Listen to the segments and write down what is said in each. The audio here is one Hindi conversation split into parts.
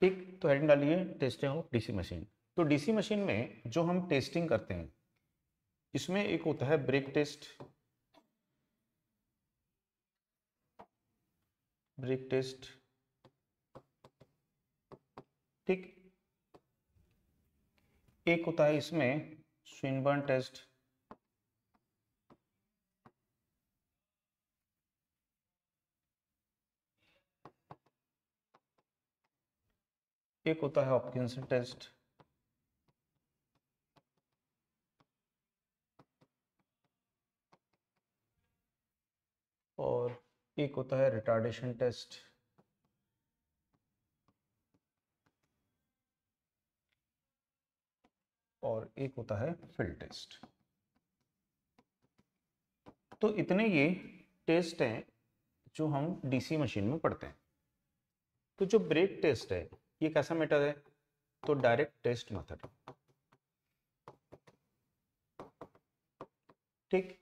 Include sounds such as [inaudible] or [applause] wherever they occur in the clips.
ठीक तो हेडिंग डालिए टेस्टिंग ऑफ डीसी मशीन तो डीसी मशीन में जो हम टेस्टिंग करते हैं इसमें एक होता है ब्रेक टेस्ट ब्रेक टेस्ट ठीक एक होता है इसमें स्विनबर्न टेस्ट एक होता है ऑप्किंसन टेस्ट और एक होता है रिटार्डेशन टेस्ट और एक होता है फिल टेस्ट तो इतने ये टेस्ट हैं जो हम डीसी मशीन में पढ़ते हैं तो जो ब्रेक टेस्ट है ये कैसा मेथड है तो डायरेक्ट टेस्ट मेथड ठीक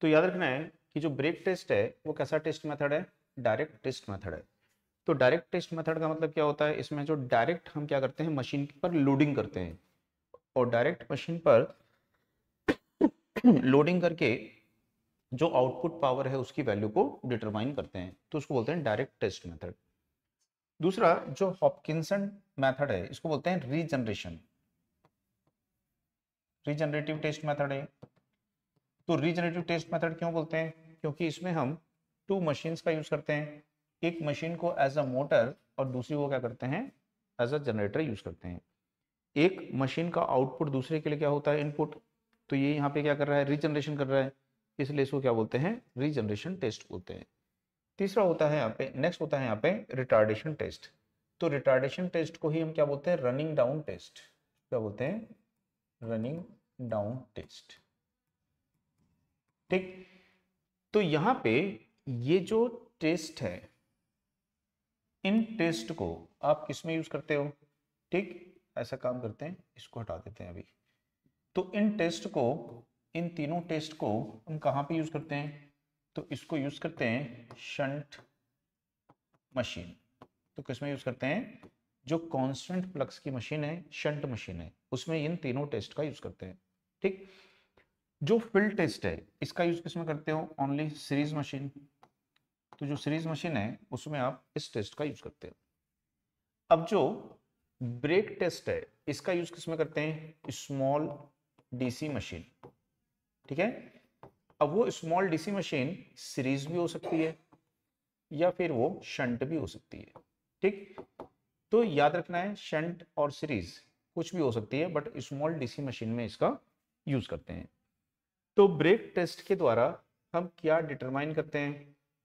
तो याद रखना है कि जो ब्रेक टेस्ट है वो कैसा टेस्ट मेथड है डायरेक्ट टेस्ट मेथड है तो डायरेक्ट टेस्ट मेथड का मतलब क्या होता है इसमें जो डायरेक्ट हम क्या करते हैं मशीन पर लोडिंग करते हैं और डायरेक्ट मशीन पर लोडिंग करके जो आउटपुट पावर है उसकी वैल्यू को डिटरमाइन करते हैं तो उसको बोलते हैं डायरेक्ट टेस्ट मेथड दूसरा जो हॉपकिंसन मेथड है इसको बोलते हैं रीजनरेशन रीजनरेटिव टेस्ट मेथड है तो रीजनरेटिव टेस्ट मेथड क्यों बोलते हैं क्योंकि इसमें हम टू मशीन्स का यूज करते हैं एक मशीन को एज अ मोटर और दूसरी वो क्या करते हैं एज अ जनरेटर यूज करते हैं एक मशीन का आउटपुट दूसरे के लिए क्या होता है इनपुट तो ये यहाँ पे क्या कर रहा है रीजनरेशन कर रहा है इसलिए इसको क्या बोलते हैं रीजनरेशन टेस्ट बोलते हैं तीसरा होता है यहाँ पे नेक्स्ट होता है यहाँ पे रिटार्डेशन टेस्ट तो रिटार्डेशन टेस्ट को ही हम क्या बोलते हैं रनिंग डाउन टेस्ट क्या बोलते हैं रनिंग डाउन टेस्ट ठीक तो यहाँ पे ये जो टेस्ट है इन टेस्ट को आप किस में यूज करते हो ठीक ऐसा काम करते हैं इसको हटा देते हैं अभी तो इन टेस्ट को इन तीनों टेस्ट को हम कहां पे यूज करते हैं तो इसको यूज करते हैं शंट मशीन तो किसमें यूज करते हैं जो कांस्टेंट प्लक्स की मशीन है शंट मशीन है उसमें इन तीनों टेस्ट का यूज करते हैं ठीक जो फिल टेस्ट है इसका यूज किसमें करते हो ओनली सीरीज मशीन तो जो सीरीज मशीन है उसमें आप इस टेस्ट का यूज करते हो अब जो ब्रेक टेस्ट है इसका यूज किसमें करते हैं स्मॉल डीसी मशीन ठीक है अब वो स्मॉल डीसी मशीन सीरीज भी हो सकती है या फिर वो शंट भी हो सकती है ठीक तो याद रखना है शंट और सीरीज कुछ भी हो सकती है बट स्मॉल डीसी मशीन में इसका यूज करते हैं तो ब्रेक टेस्ट के द्वारा हम क्या डिटरमाइन करते हैं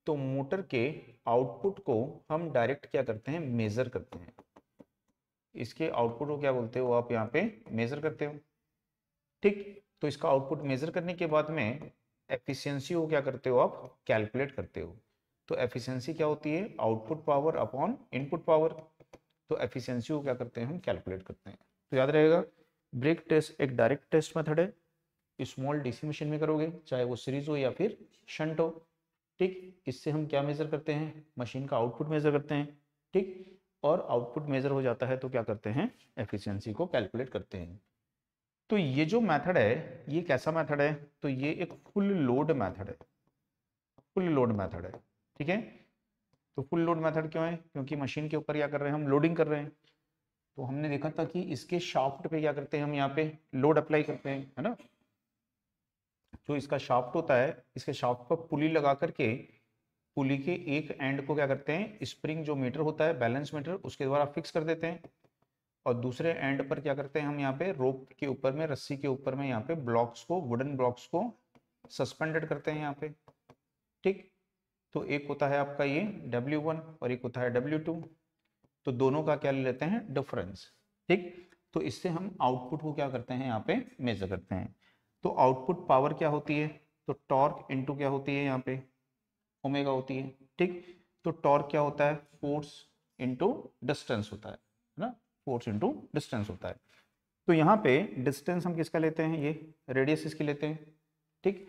तो मोटर के आउटपुट को हम डायरेक्ट क्या करते हैं मेजर करते हैं इसके आउटपुट को क्या बोलते हो आप यहाँ पे मेजर करते हो ठीक तो इसका आउटपुट मेजर करने के बाद में एफिशिएंसी को क्या करते हो आप कैलकुलेट करते हो तो एफिशिएंसी क्या होती है output power upon input power तो एफिशिएंसी को क्या करते हैं हम कैलकुलेट करते हैं तो याद रहेगा ब्रेक टेस्ट एक डायरेक्ट टेस्ट मेथड है स्मॉल डीसी मशीन में करोगे चाहे वो सीरीज हो या फिर शंट हो ठीक इससे हम क्या मेजर करते हैं मशीन का आउटपुट मेजर करते हैं ठीक और आउटपुट मेजर हो जाता है तो क्या करते हैं एफिशिएंसी को कैलकुलेट करते हैं तो ये जो मेथड है ये कैसा मेथड है तो ये एक फुल लोड मेथड है फुल लोड मेथड है ठीक है तो फुल लोड मेथड क्यों है क्योंकि मशीन के ऊपर क्या कर रहे हैं हम लोडिंग कर रहे हैं तो हमने देखा था कि इसके शाफ्ट पे क्या करते हैं हम यहाँ पे लोड अप्लाई करते हैं है ना जो इसका शाफ्ट होता है इसके शाफ्ट पर पुली लगा करके पुली के एक एंड को क्या करते हैं स्प्रिंग जो मीटर होता है बैलेंस मीटर उसके द्वारा फिक्स कर देते हैं और दूसरे एंड पर क्या करते हैं हम यहाँ पे रोप के ऊपर में रस्सी के ऊपर में यहाँ पे ब्लॉक्स को वुडन ब्लॉक्स को सस्पेंडेड करते हैं यहाँ पे ठीक तो एक होता है आपका ये W1 और एक होता है W2 तो दोनों का क्या ले लेते हैं डिफरेंस ठीक तो इससे हम आउटपुट को क्या करते हैं यहाँ पे मेजर करते हैं तो आउटपुट पावर क्या होती है तो टॉर्क इंटू क्या होती है यहाँ पे ओमेगा होती है ठीक तो टॉर्क क्या होता है फोर्स इंटू डिस्टेंस होता है ना फोर्स इंटू डिस्टेंस होता है तो यहाँ पे डिस्टेंस हम किसका लेते हैं ये रेडियस इसकी लेते हैं ठीक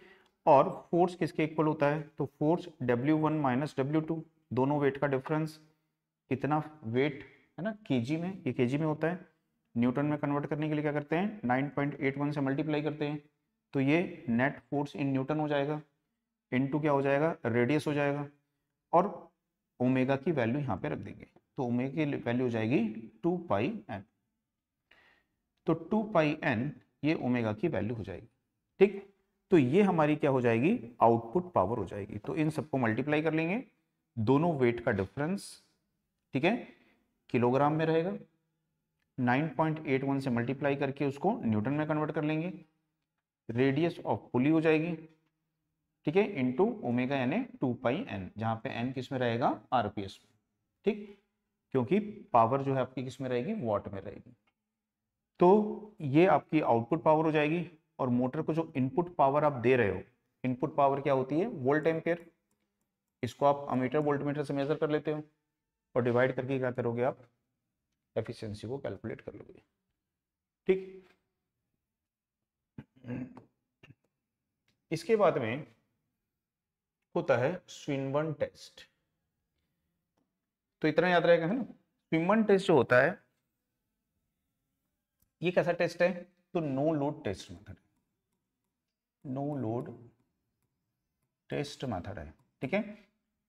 और फोर्स किसके इक्वल होता है तो force W one minus W two दोनों वेट का डिफरेंस कितना वेट है ना के में ये के में होता है न्यूटन में कन्वर्ट करने के लिए क्या करते हैं नाइन से मल्टीप्लाई करते हैं तो ये नेट फोर्स इन न्यूटन हो जाएगा इन क्या हो जाएगा रेडियस हो जाएगा और ओमेगा की वैल्यू यहाँ पे रख देंगे तो ओमेगा की वैल्यू हो जाएगी टू पाई एन तो टू पाई एन ये ओमेगा की वैल्यू हो जाएगी ठीक तो ये हमारी क्या हो जाएगी आउटपुट पावर हो जाएगी तो इन सबको मल्टीप्लाई कर लेंगे दोनों वेट का डिफरेंस ठीक है किलोग्राम में रहेगा 9.81 से मल्टीप्लाई करके उसको न्यूटन में कन्वर्ट कर लेंगे रेडियस ऑफ पुली हो जाएगी ठीक है इनटू ओमेगा यानी टू पाई एन जहां पे एन किस में रहेगा आरपीएस में ठीक क्योंकि पावर जो है आपकी किस में रहेगी वॉट में रहेगी तो ये आपकी आउटपुट पावर हो जाएगी और मोटर को जो इनपुट पावर आप दे रहे हो इनपुट पावर क्या होती है वोल्ट एम्पेयर इसको आप अमीटर वोल्टमीटर से मेजर कर लेते हो और डिवाइड करके क्या करोगे आप एफिशिएंसी को कैलकुलेट कर लोगे ठीक इसके बाद में होता है स्विनबर्न टेस्ट तो इतना याद रहेगा है ना स्विमन टेस्ट जो होता है ये कैसा टेस्ट है तो no load test method no load test method है ठीक है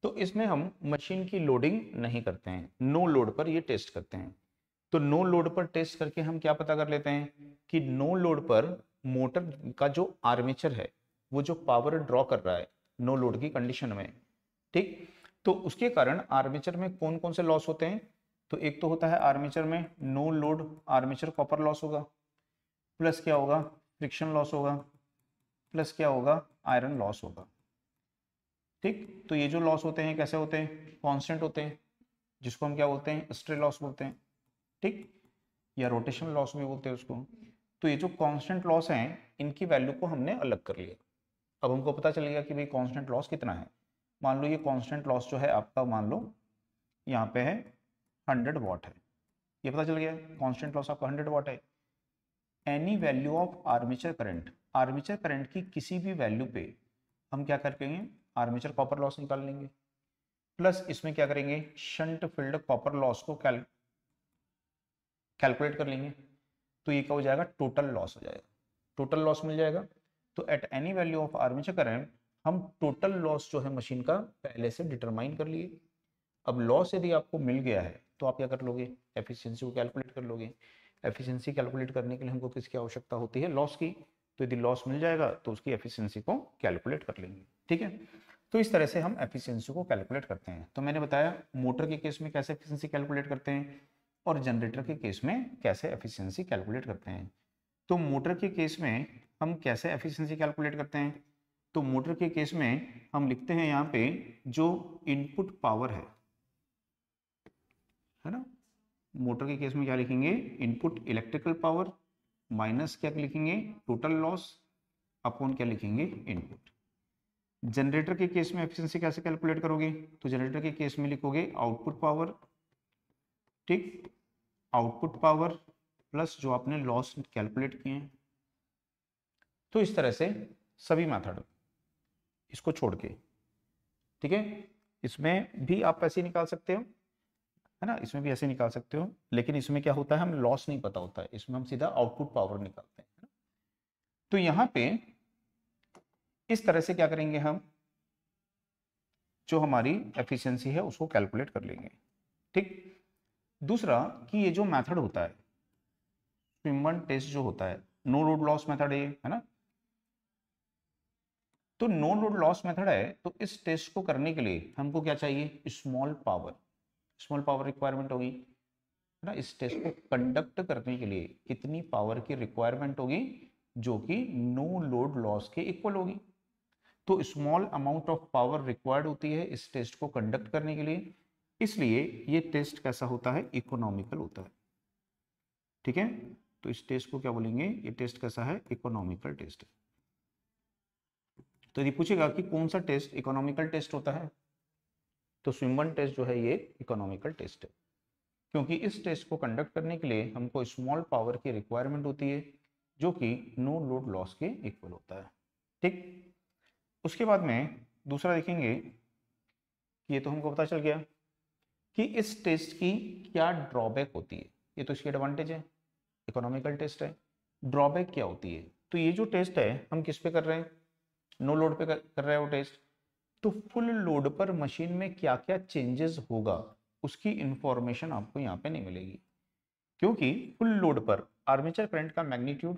तो इसमें हम मशीन की लोडिंग नहीं करते हैं नो लोड पर ये टेस्ट करते हैं तो नो लोड पर टेस्ट करके हम क्या पता कर लेते हैं कि नो लोड पर मोटर का जो आर्मेचर है वो जो पावर ड्रॉ कर रहा है नो लोड की कंडीशन में ठीक तो उसके कारण आर्मेचर में कौन कौन से लॉस होते हैं तो एक तो होता है आर्मेचर में no load armature copper loss होगा प्लस क्या होगा फ्रिक्शन लॉस होगा प्लस क्या होगा आयरन लॉस होगा ठीक तो ये जो लॉस होते हैं कैसे होते हैं कांस्टेंट होते हैं जिसको हम क्या बोलते हैं स्ट्रे लॉस बोलते हैं ठीक या रोटेशन लॉस भी बोलते हैं उसको तो ये जो कांस्टेंट लॉस हैं इनकी वैल्यू को हमने अलग कर लिया अब हमको पता चल गया कि भाई कांस्टेंट लॉस कितना है मान लो ये कांस्टेंट लॉस जो है आपका मान लो यहाँ पे है हंड्रेड वॉट है ये पता चल गया कांस्टेंट लॉस आपका हंड्रेड वॉट है any value of armature current armature current की किसी भी वैल्यू पे हम क्या करेंगे आर्मेचर कॉपर लॉस निकाल लेंगे प्लस इसमें क्या करेंगे शंट फील्ड कॉपर लॉस को कैल कैलकुलेट कर लेंगे तो ये क्या हो जाएगा टोटल लॉस हो जाएगा टोटल लॉस मिल जाएगा तो at any value of armature current हम टोटल लॉस जो है मशीन का पहले से डिटरमाइन कर लिए अब लॉस यदि आपको मिल गया है तो आप क्या कर लोगे एफिशिएंसी को कैलकुलेट कर लोगे एफिशिएंसी कैलकुलेट करने के लिए हमको किसकी आवश्यकता होती है लॉस की तो यदि लॉस मिल जाएगा तो उसकी एफिशिएंसी को कैलकुलेट कर लेंगे ठीक है तो इस तरह से हम एफिशिएंसी को कैलकुलेट करते हैं तो मैंने बताया मोटर के केस में कैसे एफिशिएंसी कैलकुलेट करते हैं और जनरेटर के केस में कैसे एफिशिएंसी कैलकुलेट करते हैं तो मोटर के केस में हम कैसे एफिशिएंसी कैलकुलेट करते हैं तो मोटर के केस में हम लिखते हैं यहाँ पे जो इनपुट पावर है है ना मोटर के केस में क्या लिखेंगे इनपुट इलेक्ट्रिकल पावर माइनस क्या लिखेंगे टोटल लॉस अपॉन क्या लिखेंगे इनपुट जनरेटर के केस में एफिशिएंसी कैसे कैलकुलेट करोगे तो जनरेटर के केस में लिखोगे आउटपुट पावर ठीक आउटपुट पावर प्लस जो आपने लॉस कैलकुलेट किए हैं तो इस तरह से सभी मैथड इसको छोड़ के ठीक है इसमें भी आप पैसे निकाल सकते हो है ना इसमें भी ऐसे निकाल सकते हो लेकिन इसमें क्या होता है हम लॉस नहीं पता होता है इसमें हम सीधा आउटपुट पावर निकालते हैं तो यहाँ पे इस तरह से क्या करेंगे हम जो हमारी एफिशिएंसी है उसको कैलकुलेट कर लेंगे ठीक दूसरा कि ये जो मेथड होता है स्विमन टेस्ट जो होता है नो रोड लॉस मेथड ये है ना तो नो लोड लॉस मेथड है तो इस टेस्ट को करने के लिए हमको क्या चाहिए small power small power requirement होगी है ना इस टेस्ट को कंडक्ट करने के लिए कितनी पावर की रिक्वायरमेंट होगी जो कि नो लोड लॉस के इक्वल होगी तो small amount of power required होती है इस टेस्ट को कंडक्ट करने के लिए इसलिए ये टेस्ट कैसा होता है इकोनॉमिकल होता है ठीक है तो इस टेस्ट को क्या बोलेंगे ये टेस्ट कैसा है इकोनॉमिकल टेस्ट है तो यदि पूछेगा कि कौन सा टेस्ट इकोनॉमिकल टेस्ट होता है तो स्विमबन टेस्ट जो है ये इकोनॉमिकल टेस्ट है क्योंकि इस टेस्ट को कंडक्ट करने के लिए हमको स्मॉल पावर की रिक्वायरमेंट होती है जो कि नो लोड लॉस के इक्वल होता है ठीक उसके बाद में दूसरा देखेंगे ये तो हमको पता चल गया कि इस टेस्ट की क्या ड्रॉबैक होती है ये तो इसकी एडवांटेज है इकोनॉमिकल टेस्ट है ड्रॉबैक क्या होती है तो ये जो टेस्ट है हम किस पे कर रहे हैं नो लोड पे कर, रहे हो टेस्ट तो फुल लोड पर मशीन में क्या क्या चेंजेस होगा उसकी इंफॉर्मेशन आपको यहाँ पे नहीं मिलेगी क्योंकि फुल लोड पर आर्मेचर करंट का मैग्नीट्यूड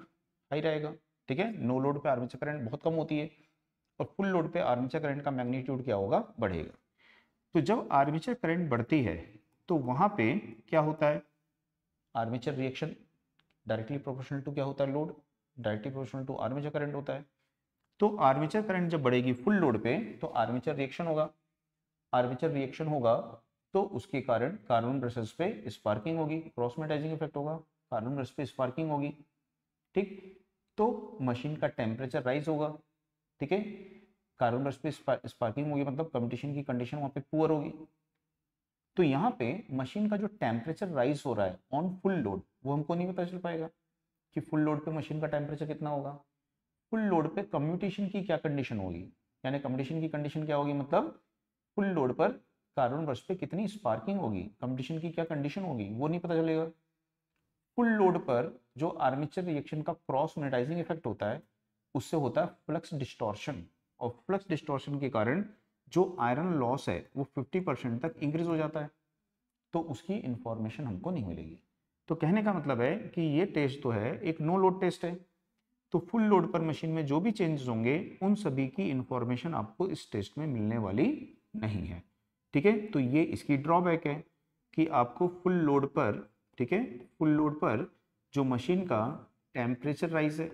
हाई रहेगा ठीक है नो लोड पे आर्मेचर करंट बहुत कम होती है और फुल लोड पे आर्मेचर करंट का मैग्नीट्यूड क्या होगा बढ़ेगा तो जब आर्मेचर करंट बढ़ती है तो वहां पे क्या होता है armature reaction directly proportional to क्या होता है load directly proportional to armature current होता है तो आर्मेचर करंट जब बढ़ेगी फुल लोड पे तो आर्मेचर रिएक्शन होगा आर्मेचर रिएक्शन होगा तो उसके कारण कार्बन ब्रशेस पे स्पार्किंग होगी क्रॉसमेटाइजिंग इफेक्ट होगा कार्बन ब्रश पे स्पार्किंग होगी ठीक तो मशीन का टेम्परेचर राइज होगा ठीक है कार्बन ब्रश पे स्पार्किंग होगी मतलब कंपटीशन की कंडीशन वहाँ पे पुअर होगी तो यहाँ पे मशीन का जो टेम्परेचर राइज हो रहा है ऑन फुल लोड वो हमको नहीं पता चल पाएगा कि फुल लोड पे मशीन का टेम्परेचर कितना होगा फुल लोड पे कम्यूटेशन की क्या कंडीशन होगी यानी कम्यूटेशन की कंडीशन क्या होगी मतलब फुल लोड पर कार्बन ब्रश पे कितनी स्पार्किंग होगी कम्पटिशन की क्या कंडीशन होगी वो नहीं पता चलेगा फुल लोड पर जो आर्मेचर रिएक्शन का क्रॉस मोनेटाइजिंग इफेक्ट होता है उससे होता है फ्लक्स डिस्टॉर्शन और फ्लक्स डिस्टॉर्शन के कारण जो आयरन लॉस है वो 50 परसेंट तक इंक्रीज हो जाता है तो उसकी इंफॉर्मेशन हमको नहीं मिलेगी तो कहने का मतलब है कि ये टेस्ट तो है एक नो लोड टेस्ट है तो फुल लोड पर मशीन में जो भी चेंजेस होंगे उन सभी की इन्फॉर्मेशन आपको इस टेस्ट में मिलने वाली नहीं है ठीक है तो ये इसकी ड्रॉबैक है कि आपको फुल लोड पर ठीक है फुल लोड पर जो मशीन का टेम्परेचर राइज है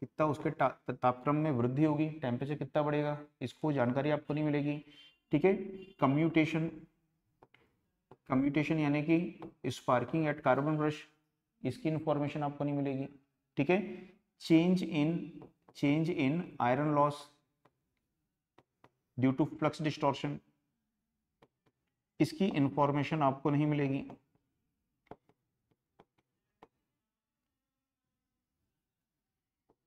कितना उसके तापक्रम में वृद्धि होगी टेम्परेचर कितना बढ़ेगा इसको जानकारी आपको नहीं मिलेगी ठीक है कम्यूटेशन कम्यूटेशन यानी कि स्पार्किंग एट कार्बन ब्रश इसकी इन्फॉर्मेशन आपको नहीं मिलेगी ठीक है change in change in iron loss due to flux distortion इसकी इंफॉर्मेशन आपको नहीं मिलेगी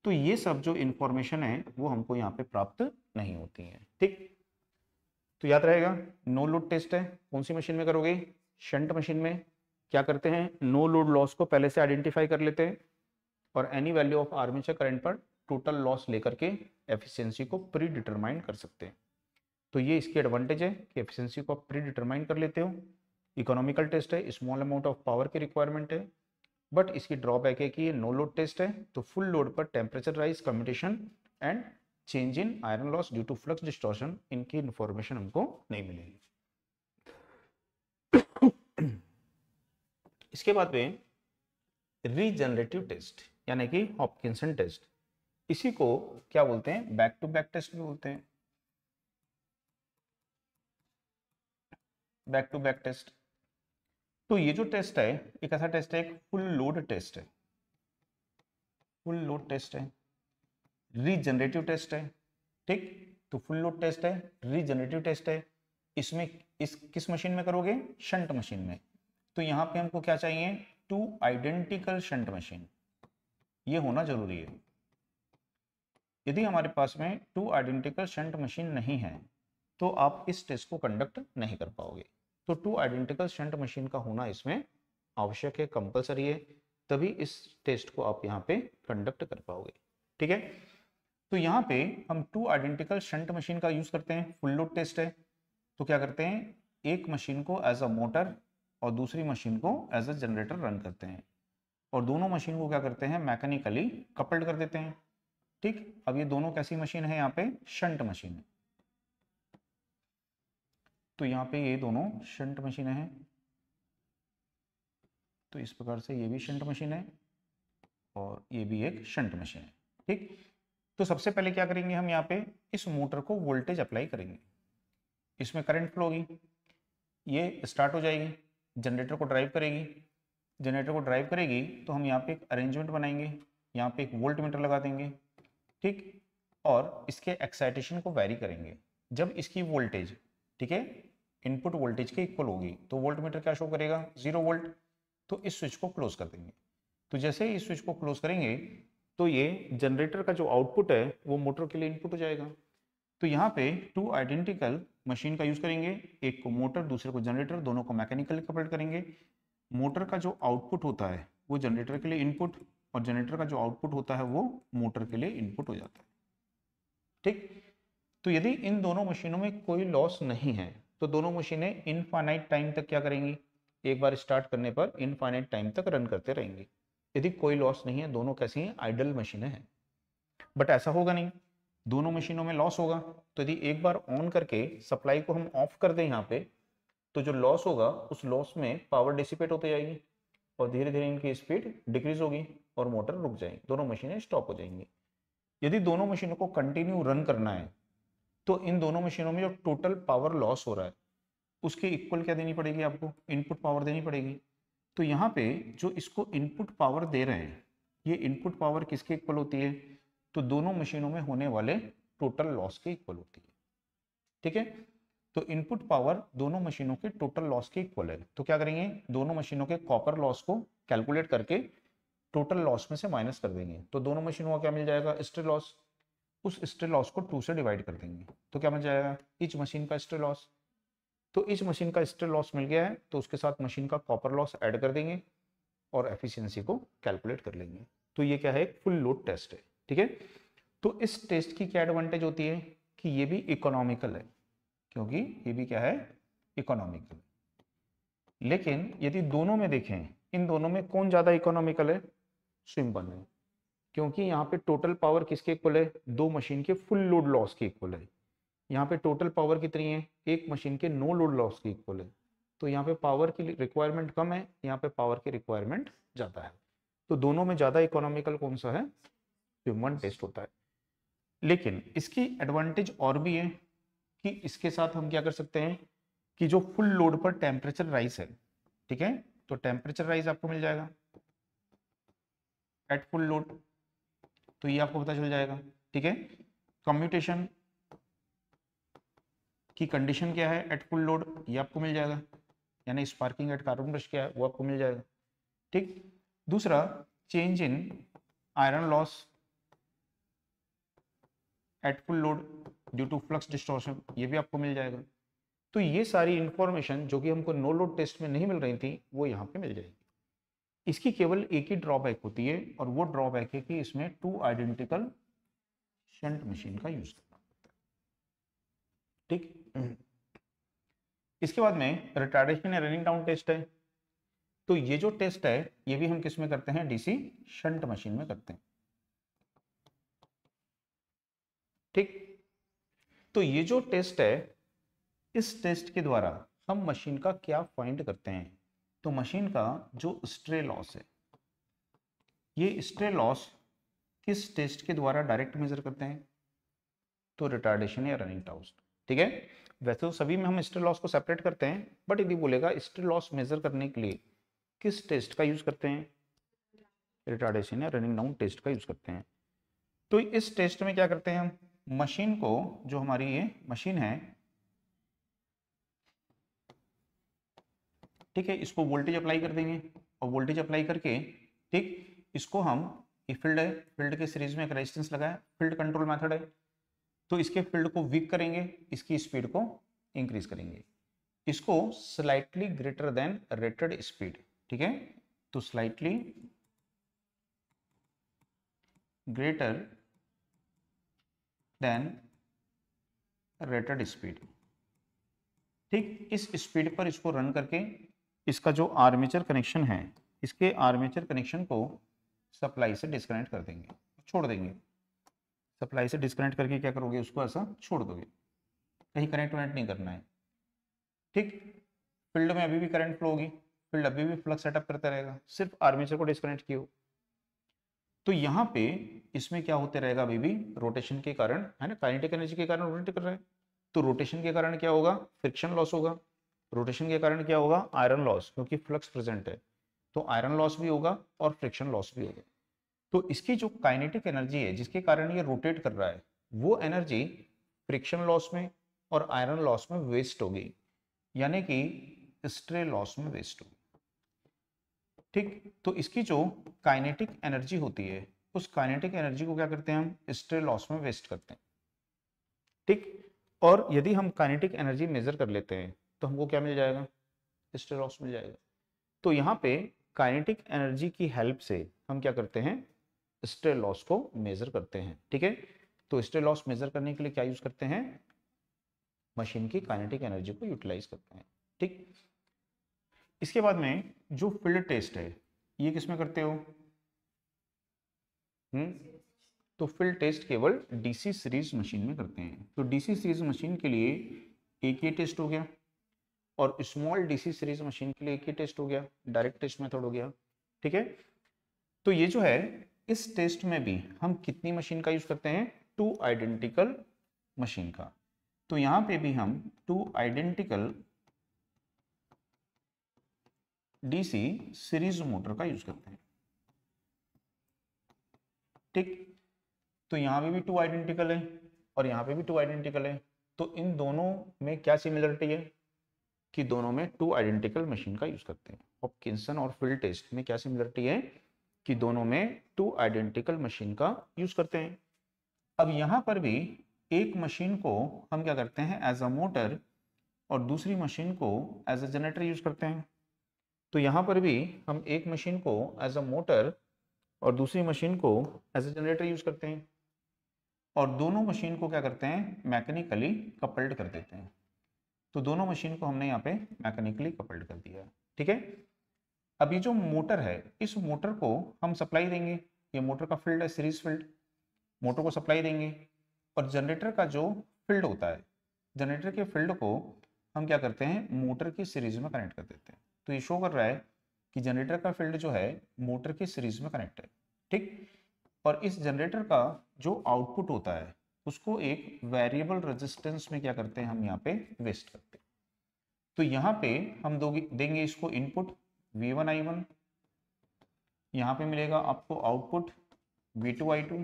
तो ये सब जो इंफॉर्मेशन है वो हमको यहां पे प्राप्त नहीं होती है ठीक तो याद रहेगा नो लोड टेस्ट है कौन सी मशीन में करोगे शंट मशीन में क्या करते हैं नो लोड लॉस को पहले से आइडेंटिफाई कर लेते हैं और any value of armature current पर टोटल लॉस लेकर के एफिशिएंसी को प्री डिटरमाइन कर सकते हैं तो ये इसकी एडवांटेज है कि एफिशिएंसी को आप प्री डिटरमाइन कर लेते हो इकोनॉमिकल टेस्ट है स्मॉल अमाउंट ऑफ पावर की रिक्वायरमेंट है बट इसकी ड्रॉबैक है कि ये नो लोड टेस्ट है तो फुल लोड पर temperature rise commutation and change in iron loss due to flux distortion इनकी इन्फॉर्मेशन हमको नहीं मिलेगी [coughs] इसके बाद में रीजनरेटिव टेस्ट यानी कि हॉपकिंसन टेस्ट इसी को क्या बोलते हैं बैक टू बैक टेस्ट भी बोलते हैं बैक टू बैक टेस्ट तो ये जो टेस्ट है एक ऐसा टेस्ट है एक फुल लोड टेस्ट है फुल लोड टेस्ट है रीजनरेटिव टेस्ट है ठीक तो फुल लोड टेस्ट है रीजनरेटिव टेस्ट है इसमें इस किस मशीन में करोगे शंट मशीन में तो यहां पे हमको क्या चाहिए टू आइडेंटिकल शंट मशीन ये होना जरूरी है यदि हमारे पास में टू आइडेंटिकल शंट मशीन नहीं है तो आप इस टेस्ट को कंडक्ट नहीं कर पाओगे तो टू आइडेंटिकल शंट मशीन का होना इसमें आवश्यक है कंपलसरी है तभी इस टेस्ट को आप यहाँ पे कंडक्ट कर पाओगे ठीक है तो यहाँ पे हम टू आइडेंटिकल शंट मशीन का यूज़ करते हैं फुल लोड टेस्ट है तो क्या करते हैं एक मशीन को एज अ मोटर और दूसरी मशीन को एज अ जनरेटर रन करते हैं और दोनों मशीन को क्या करते हैं मैकेनिकली कपल्ड कर देते हैं ठीक अब ये दोनों कैसी मशीन है यहाँ पे शंट मशीन है तो यहाँ पे ये दोनों शंट मशीन हैं तो इस प्रकार से ये भी शंट मशीन है और ये भी एक शंट मशीन है ठीक तो सबसे पहले क्या करेंगे हम यहाँ पे इस मोटर को वोल्टेज अप्लाई करेंगे इसमें करंट फ्लो होगी ये स्टार्ट हो जाएगी जनरेटर को ड्राइव करेगी जनरेटर को ड्राइव करेगी तो हम यहाँ पे एक अरेंजमेंट बनाएंगे यहाँ पे एक वोल्ट मीटर लगा देंगे ठीक और इसके एक्साइटेशन को वैरी करेंगे जब इसकी वोल्टेज ठीक है इनपुट वोल्टेज के इक्वल होगी तो वोल्ट मीटर क्या शो करेगा जीरो वोल्ट तो इस स्विच को क्लोज कर देंगे तो जैसे ही इस स्विच को क्लोज करेंगे तो ये जनरेटर का जो आउटपुट है वो मोटर के लिए इनपुट हो जाएगा तो यहाँ पे टू आइडेंटिकल मशीन का यूज़ करेंगे एक को मोटर दूसरे को जनरेटर दोनों को मैकेनिकली कपल्ड करेंगे मोटर का जो आउटपुट होता है वो जनरेटर के लिए इनपुट और जनरेटर का जो आउटपुट होता है वो मोटर के लिए इनपुट हो जाता है ठीक तो यदि इन दोनों मशीनों में कोई लॉस नहीं है तो दोनों मशीनें इनफाइनाइट टाइम तक क्या करेंगी एक बार स्टार्ट करने पर इनफाइनाइट टाइम तक रन करते रहेंगे यदि कोई लॉस नहीं है दोनों कैसी हैं आइडल मशीनें हैं बट ऐसा होगा नहीं दोनों मशीनों में लॉस होगा तो यदि एक बार ऑन करके सप्लाई को हम ऑफ कर दें यहाँ पे तो जो लॉस होगा उस लॉस में पावर डिसिपेट होते जाएगी और धीरे धीरे इनकी स्पीड डिक्रीज होगी और मोटर रुक जाएगी दोनों मशीनें स्टॉप हो जाएंगी यदि दोनों मशीनों को कंटिन्यू रन करना है तो इन दोनों मशीनों में जो टोटल पावर लॉस हो रहा है उसके इक्वल क्या देनी पड़ेगी आपको इनपुट पावर देनी पड़ेगी तो यहाँ पे जो इसको इनपुट पावर दे रहे हैं ये इनपुट पावर किसके इक्वल होती है तो दोनों मशीनों में होने वाले टोटल लॉस के इक्वल होती है ठीक है तो इनपुट पावर दोनों मशीनों के टोटल लॉस के इक्वल है तो क्या करेंगे दोनों मशीनों के कॉपर लॉस को कैलकुलेट करके टोटल लॉस में से माइनस कर देंगे तो दोनों मशीनों का क्या मिल जाएगा स्ट्रे लॉस उस स्ट्रे लॉस को टू से डिवाइड कर देंगे तो क्या मिल जाएगा इच मशीन का स्ट्रे लॉस तो इस मशीन का स्ट्रे लॉस मिल गया है तो उसके साथ मशीन का कॉपर लॉस एड कर देंगे और एफिशियंसी को कैलकुलेट कर लेंगे तो ये क्या है एक फुल लोड टेस्ट है ठीक है तो इस टेस्ट की क्या एडवांटेज होती है कि ये भी इकोनॉमिकल है क्योंकि ये भी क्या है इकोनॉमिकल लेकिन यदि दोनों में देखें इन दोनों में कौन ज्यादा इकोनॉमिकल है सिंपल है क्योंकि यहाँ पे टोटल पावर किसके इक्वल है दो मशीन के फुल लोड लॉस के इक्वल है यहाँ पे टोटल पावर कितनी है एक मशीन के नो लोड लॉस के इक्वल है तो यहाँ पे पावर की रिक्वायरमेंट कम है यहाँ पे पावर की रिक्वायरमेंट ज़्यादा है तो दोनों में ज़्यादा इकोनॉमिकल कौन सा है ह्यूमन टेस्ट होता है लेकिन इसकी एडवांटेज और भी है कि इसके साथ हम क्या कर सकते हैं कि जो फुल लोड पर टेम्परेचर राइज है ठीक है तो टेम्परेचर राइज आपको मिल जाएगा एट फुल लोड तो ये आपको पता चल जाएगा ठीक है कम्यूटेशन की कंडीशन क्या है एट फुल लोड ये आपको मिल जाएगा यानी स्पार्किंग एट कार्बन ब्रश क्या है वो आपको मिल जाएगा ठीक दूसरा change in iron loss at full load due to flux distortion ये भी आपको मिल जाएगा तो ये सारी इन्फॉर्मेशन जो कि हमको नो लोड टेस्ट में नहीं मिल रही थी वो यहाँ पे मिल जाएगी इसकी केवल एक ही ड्रॉबैक होती है और वो ड्रॉबैक है कि इसमें टू आइडेंटिकल शंट मशीन का यूज करना पड़ता है ठीक इसके बाद में रिटार्डेशन या रनिंग डाउन टेस्ट है तो ये जो टेस्ट है ये भी हम किस में करते हैं डीसी शंट मशीन में करते हैं ठीक तो ये जो टेस्ट है इस टेस्ट के द्वारा हम मशीन का क्या फाइंड करते हैं तो मशीन का जो स्ट्रे लॉस है ये स्ट्रे लॉस किस टेस्ट के द्वारा डायरेक्ट मेजर करते हैं तो रिटार्डेशन या रनिंग टाउस्ट ठीक है वैसे तो सभी में हम स्ट्रे लॉस को सेपरेट करते हैं बट यदि बोलेगा स्ट्रे लॉस मेजर करने के लिए किस टेस्ट का यूज करते हैं रिटार्डेशन या रनिंग डाउन टेस्ट का यूज करते हैं तो इस टेस्ट में क्या करते हैं हम मशीन को जो हमारी ये मशीन है ठीक है इसको वोल्टेज अप्लाई कर देंगे और वोल्टेज अप्लाई करके ठीक इसको हम ये फील्ड है फील्ड के सीरीज में एक रेजिस्टेंस लगाया फील्ड कंट्रोल मेथड है तो इसके फील्ड को वीक करेंगे इसकी स्पीड को इंक्रीज करेंगे इसको slightly greater than rated speed ठीक है तो slightly greater than rated speed ठीक इस स्पीड पर इसको रन करके इसका जो आर्मेचर कनेक्शन है इसके आर्मेचर कनेक्शन को सप्लाई से डिस्कनेक्ट कर देंगे छोड़ देंगे सप्लाई से डिस्कनेक्ट करके क्या करोगे उसको ऐसा छोड़ दोगे कहीं कनेक्ट वनेक्ट नहीं करना है ठीक फील्ड में अभी भी करंट फ्लो होगी फील्ड अभी भी फ्लक्स सेटअप करता रहेगा सिर्फ आर्मेचर को डिस्कनेक्ट किया तो यहाँ पे इसमें क्या होते रहेगा बेबी रोटेशन के कारण है ना काइनेटिक एनर्जी के कारण रोटेट कर रहे हैं तो रोटेशन के कारण क्या होगा फ्रिक्शन लॉस होगा रोटेशन के कारण क्या होगा आयरन लॉस क्योंकि फ्लक्स प्रेजेंट है तो आयरन लॉस भी होगा और फ्रिक्शन लॉस भी होगा तो इसकी जो काइनेटिक एनर्जी है जिसके कारण ये रोटेट कर रहा है वो एनर्जी फ्रिक्शन लॉस में और आयरन लॉस में वेस्ट होगी यानी कि स्ट्रे लॉस में वेस्ट होगी ठीक तो इसकी जो काइनेटिक एनर्जी होती है उस काइनेटिक एनर्जी को क्या करते हैं हम स्ट्रे लॉस में वेस्ट करते हैं ठीक और यदि हम काइनेटिक एनर्जी मेजर कर लेते हैं तो हमको क्या मिल जाएगा स्ट्रे लॉस मिल जाएगा तो यहाँ पे काइनेटिक एनर्जी की हेल्प से हम क्या करते हैं स्ट्रे लॉस को मेजर करते हैं ठीक है तो स्ट्रे लॉस मेजर करने के लिए क्या यूज करते हैं मशीन की काइनेटिक एनर्जी को यूटिलाइज करते हैं ठीक इसके बाद में जो फील्ड टेस्ट है ये किसमें करते हो हुँ? हम्म? तो फील्ड टेस्ट केवल डीसी सीरीज मशीन में करते हैं तो डीसी सीरीज मशीन के लिए एक ही टेस्ट हो गया और स्मॉल डीसी सीरीज मशीन के लिए एक ही टेस्ट हो गया डायरेक्ट टेस्ट मेथड हो गया ठीक है तो ये जो है इस टेस्ट में भी हम कितनी मशीन का यूज करते हैं टू आइडेंटिकल मशीन का तो यहाँ पे भी हम two identical DC series motor का यूज करते हैं ठीक तो यहां पे भी टू आइडेंटिकल है और यहां पे भी टू आइडेंटिकल है तो इन दोनों में क्या सिमिलरिटी है कि दोनों में टू आइडेंटिकल मशीन का यूज करते हैं किन्सन और फिल्ड टेस्ट में क्या सिमिलरिटी है कि दोनों में टू आइडेंटिकल मशीन का यूज करते हैं अब यहाँ पर भी एक मशीन को हम क्या करते हैं एज अ मोटर और दूसरी मशीन को एज अ जनरेटर यूज करते हैं तो यहाँ पर भी हम एक मशीन को एज अ मोटर और दूसरी मशीन को एज अ जनरेटर यूज करते हैं और दोनों मशीन को क्या करते हैं मैकेनिकली कपल्ड कर देते हैं तो दोनों मशीन को हमने यहाँ पे मैकेनिकली कपल्ड कर दिया ठीक है अब ये जो मोटर है इस मोटर को हम सप्लाई देंगे ये मोटर का फील्ड है सीरीज फील्ड मोटर को सप्लाई देंगे और जनरेटर का जो फील्ड होता है जनरेटर के फील्ड को हम क्या करते हैं मोटर की सीरीज में कनेक्ट कर देते हैं तो ये शो कर रहा है कि जनरेटर का फील्ड जो है मोटर के सीरीज में कनेक्ट है ठीक और इस जनरेटर का जो आउटपुट होता है उसको एक वेरिएबल रेजिस्टेंस में क्या करते हैं हम यहाँ पे वेस्ट करते हैं तो यहाँ पे हम दोगे देंगे इसको input V1 I1 I one यहाँ पे मिलेगा आपको आउटपुट V2 I2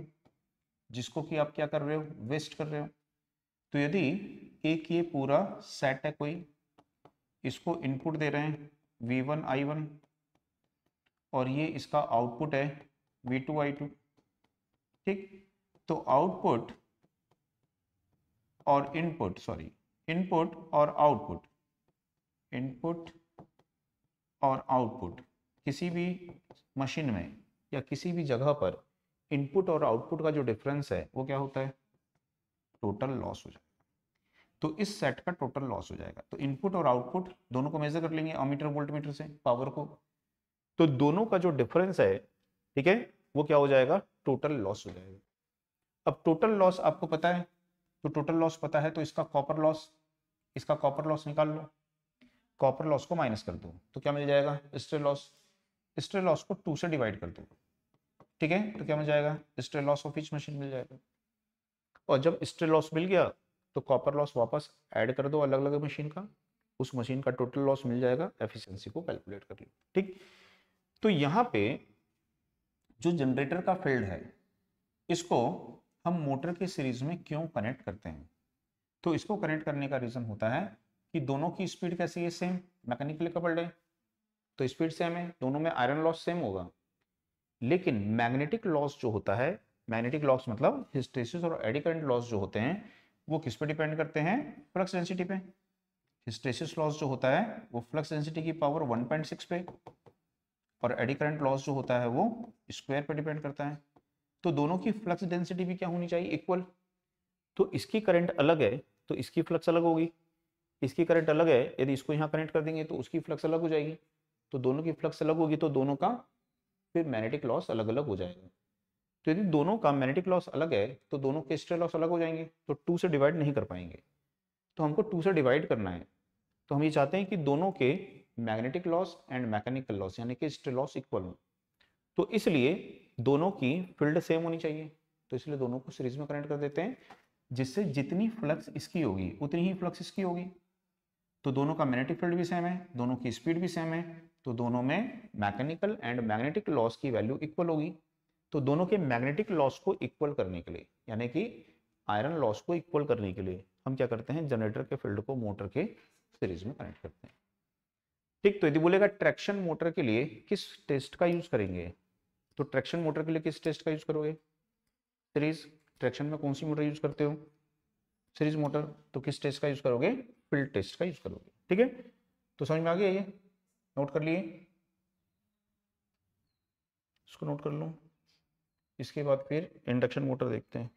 जिसको कि आप क्या कर रहे हो वेस्ट कर रहे हो तो यदि एक ये पूरा सेट है कोई इसको इनपुट दे रहे हैं V1 I1 और ये इसका आउटपुट है V2 I2 ठीक तो आउटपुट और इनपुट सॉरी इनपुट और आउटपुट इनपुट और आउटपुट किसी भी मशीन में या किसी भी जगह पर इनपुट और आउटपुट का जो डिफरेंस है वो क्या होता है टोटल लॉस हो जाता है तो इस सेट का टोटल लॉस हो जाएगा तो इनपुट और आउटपुट दोनों को मेजर कर लेंगे अमीटर वोल्ट मीटर से पावर को तो दोनों का जो डिफरेंस है ठीक है वो क्या हो जाएगा टोटल लॉस हो जाएगा अब टोटल लॉस आपको पता है तो टोटल लॉस पता है तो इसका कॉपर लॉस इसका कॉपर लॉस निकाल लो कॉपर लॉस को माइनस कर दो तो क्या मिल जाएगा स्ट्रे लॉस स्ट्रे लॉस को टू से डिवाइड कर दो ठीक है तो क्या मिल जाएगा stray loss of each machine मिल जाएगा और जब स्ट्रे लॉस मिल गया तो कॉपर लॉस वापस ऐड कर दो अलग अलग मशीन का उस मशीन का टोटल लॉस मिल जाएगा एफिशिएंसी को कैलकुलेट कर लो ठीक तो यहाँ पे जो जनरेटर का फील्ड है इसको हम मोटर के सीरीज में क्यों कनेक्ट करते हैं तो इसको कनेक्ट करने का रीज़न होता है कि दोनों की स्पीड कैसी है सेम मैकेनिकली कपल्ड है तो स्पीड सेम है दोनों में आयरन लॉस सेम होगा लेकिन मैग्नेटिक लॉस जो होता है मैग्नेटिक लॉस मतलब हिस्टेसिस और एडी लॉस जो होते हैं वो किस पे डिपेंड करते हैं फ्लक्स डेंसिटी पे हिस्टेसिस लॉस जो होता है वो फ्लक्स डेंसिटी की पावर 1.6 पे और एडी करंट लॉस जो होता है वो स्क्वायर पे डिपेंड करता है तो दोनों की फ्लक्स डेंसिटी भी क्या होनी चाहिए इक्वल तो इसकी करंट अलग है तो इसकी फ्लक्स अलग होगी इसकी करंट अलग है यदि इसको यहाँ कनेक्ट कर देंगे तो उसकी फ्लक्स अलग हो जाएगी तो दोनों की फ्लक्स अलग होगी तो दोनों का फिर मैग्नेटिक लॉस अलग अलग हो जाएगा तो यदि दोनों का मैग्नेटिक लॉस अलग है तो दोनों के स्ट्रे लॉस अलग हो जाएंगे तो टू से डिवाइड नहीं कर पाएंगे तो हमको टू से डिवाइड करना है तो हम ये चाहते हैं कि दोनों के magnetic loss and mechanical loss यानी कि स्ट्रे लॉस इक्वल हो तो इसलिए दोनों की फील्ड सेम होनी चाहिए तो इसलिए दोनों को सीरीज में कनेक्ट कर देते हैं जिससे जितनी फ्लक्स इसकी होगी उतनी ही फ्लक्स इसकी होगी तो दोनों का मैग्नेटिक फील्ड भी सेम है दोनों की स्पीड भी सेम है तो दोनों में मैकेनिकल एंड मैग्नेटिक लॉस की वैल्यू इक्वल होगी तो दोनों के मैग्नेटिक लॉस को इक्वल करने के लिए यानी कि आयरन लॉस को इक्वल करने के लिए हम क्या करते हैं जनरेटर के फील्ड को मोटर के सीरीज में कनेक्ट करते हैं ठीक तो यदि बोलेगा ट्रैक्शन मोटर के लिए किस टेस्ट का यूज करेंगे तो ट्रैक्शन मोटर के लिए किस टेस्ट का यूज करोगे सीरीज ट्रैक्शन में कौन सी मोटर यूज करते हो सीरीज मोटर तो किस टेस्ट का यूज करोगे फील्ड टेस्ट का यूज करोगे ठीक है तो समझ में आ गया ये नोट कर लिए इसको नोट कर लूँ इसके बाद फिर इंडक्शन मोटर देखते हैं